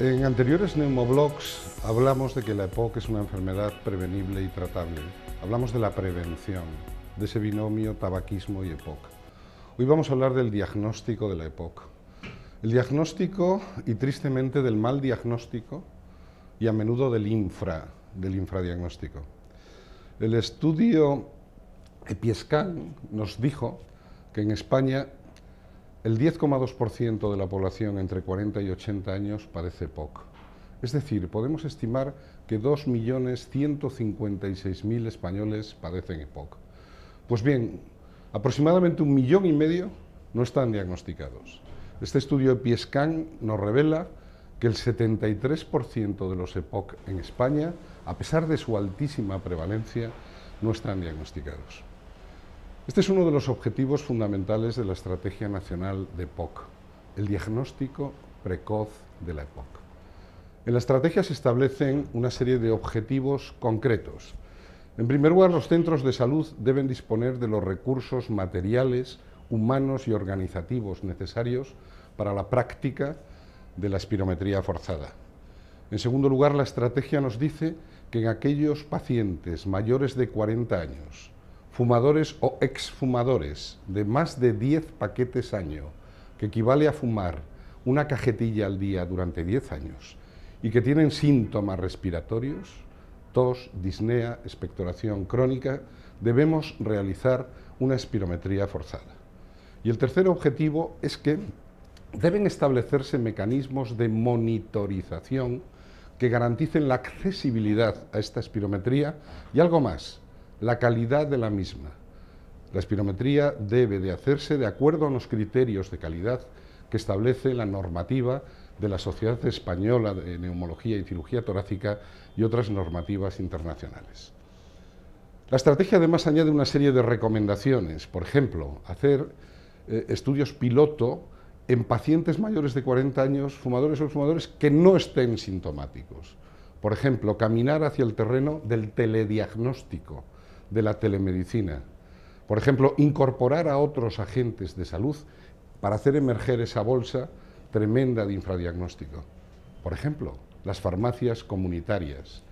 En anteriores neumoblogs hablamos de que la EPOC es una enfermedad prevenible y tratable. Hablamos de la prevención, de ese binomio tabaquismo y EPOC. Hoy vamos a hablar del diagnóstico de la EPOC. El diagnóstico y tristemente del mal diagnóstico y a menudo del infra, del infradiagnóstico. El estudio EPIESCAN nos dijo que en España el 10,2% de la población entre 40 y 80 años parece EPOC. Es decir, podemos estimar que 2.156.000 españoles padecen EPOC. Pues bien, aproximadamente un millón y medio no están diagnosticados. Este estudio de Piescan nos revela que el 73% de los EPOC en España, a pesar de su altísima prevalencia, no están diagnosticados. Este es uno de los objetivos fundamentales de la Estrategia Nacional de POC, el diagnóstico precoz de la EPOC. En la estrategia se establecen una serie de objetivos concretos. En primer lugar, los centros de salud deben disponer de los recursos materiales, humanos y organizativos necesarios para la práctica de la espirometría forzada. En segundo lugar, la estrategia nos dice que en aquellos pacientes mayores de 40 años fumadores o exfumadores de más de 10 paquetes año, que equivale a fumar una cajetilla al día durante 10 años y que tienen síntomas respiratorios, tos, disnea, expectoración crónica, debemos realizar una espirometría forzada. Y el tercer objetivo es que deben establecerse mecanismos de monitorización que garanticen la accesibilidad a esta espirometría y algo más, la calidad de la misma. La espirometría debe de hacerse de acuerdo a los criterios de calidad que establece la normativa de la Sociedad Española de Neumología y Cirugía Torácica y otras normativas internacionales. La estrategia además añade una serie de recomendaciones, por ejemplo, hacer eh, estudios piloto en pacientes mayores de 40 años, fumadores o fumadores que no estén sintomáticos. Por ejemplo, caminar hacia el terreno del telediagnóstico, de la telemedicina. Por ejemplo, incorporar a otros agentes de salud para hacer emerger esa bolsa tremenda de infradiagnóstico. Por ejemplo, las farmacias comunitarias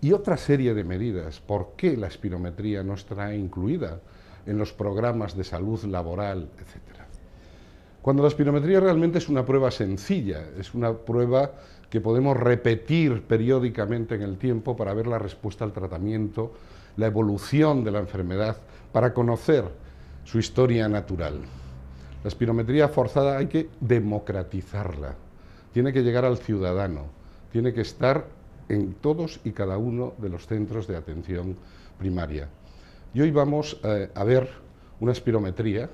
y otra serie de medidas. ¿Por qué la espirometría no está incluida en los programas de salud laboral, etcétera? Cuando la espirometría realmente es una prueba sencilla, es una prueba que podemos repetir periódicamente en el tiempo para ver la respuesta al tratamiento la evolución de la enfermedad para conocer su historia natural. La espirometría forzada hay que democratizarla, tiene que llegar al ciudadano, tiene que estar en todos y cada uno de los centros de atención primaria. Y hoy vamos eh, a ver una espirometría,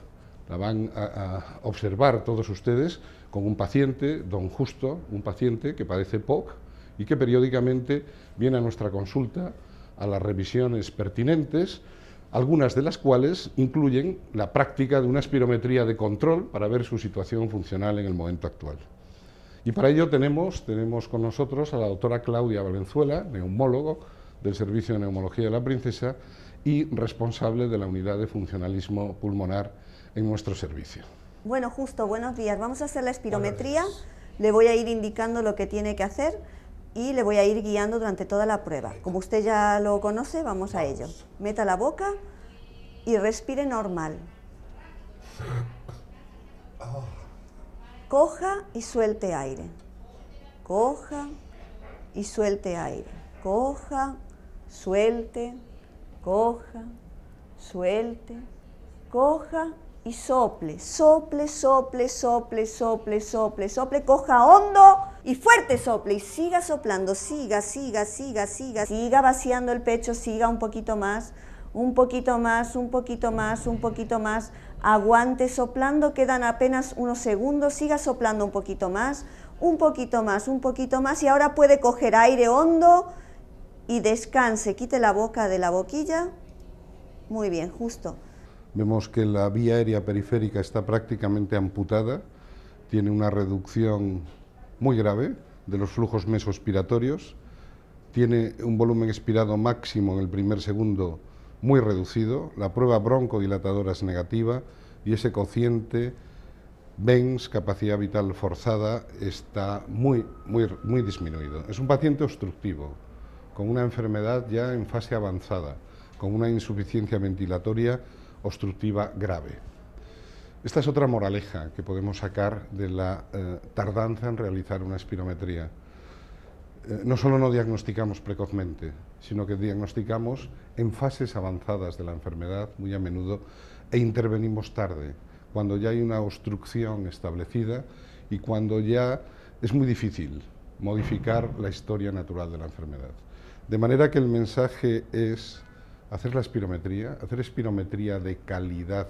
la van a, a, observar todos ustedes con un paciente, don Justo, un paciente que padece POC y que periódicamente viene a nuestra consulta a las revisiones pertinentes, algunas de las cuales incluyen la práctica de una espirometría de control para ver su situación funcional en el momento actual. Y para ello tenemos, tenemos con nosotros a la doctora Claudia Valenzuela, neumólogo del Servicio de Neumología de la Princesa y responsable de la unidad de funcionalismo pulmonar en nuestro servicio. Bueno, justo, buenos días. Vamos a hacer la espirometría. Le voy a ir indicando lo que tiene que hacer y le voy a ir guiando durante toda la prueba. Como usted ya lo conoce, vamos, a ello. Meta la boca y respire normal. Coja y suelte aire. Coja y suelte aire. Coja, suelte, coja, suelte, coja y sople. Sople, sople, sople, sople, sople, sople. Coja hondo y fuerte sople y siga soplando, siga, siga, siga, siga, siga vaciando el pecho, siga un poquito más, un poquito más, un poquito más, un poquito más, aguante soplando, quedan apenas unos segundos, siga soplando un poquito más, un poquito más, un poquito más y ahora puede coger aire hondo y descanse, quite la boca de la boquilla, muy bien, justo. Vemos que la vía aérea periférica está prácticamente amputada, tiene una reducción muy grave de los flujos mesospiratorios, tiene un volumen expirado máximo en el primer segundo muy reducido, la prueba broncodilatadora es negativa y ese cociente BENS, capacidad vital forzada, está muy, muy, muy disminuido. Es un paciente obstructivo, con una enfermedad ya en fase avanzada, con una insuficiencia ventilatoria obstructiva grave. Esta es otra moraleja que podemos sacar de la eh, tardanza en realizar una espirometría. Eh, no solo no diagnosticamos precozmente, sino que diagnosticamos en fases avanzadas de la enfermedad muy a menudo e intervenimos tarde, cuando ya hay una obstrucción establecida y cuando ya es muy difícil modificar la historia natural de la enfermedad. De manera que el mensaje es hacer la espirometría, hacer espirometría de calidad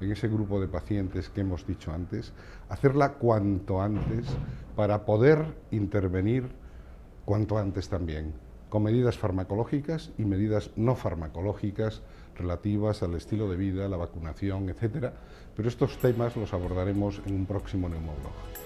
en ese grupo de pacientes que hemos dicho antes, hacerla cuanto antes para poder intervenir cuanto antes también, con medidas farmacológicas y medidas no farmacológicas relativas al estilo de vida, la vacunación, etcétera. Pero estos temas los abordaremos en un próximo neumólogo.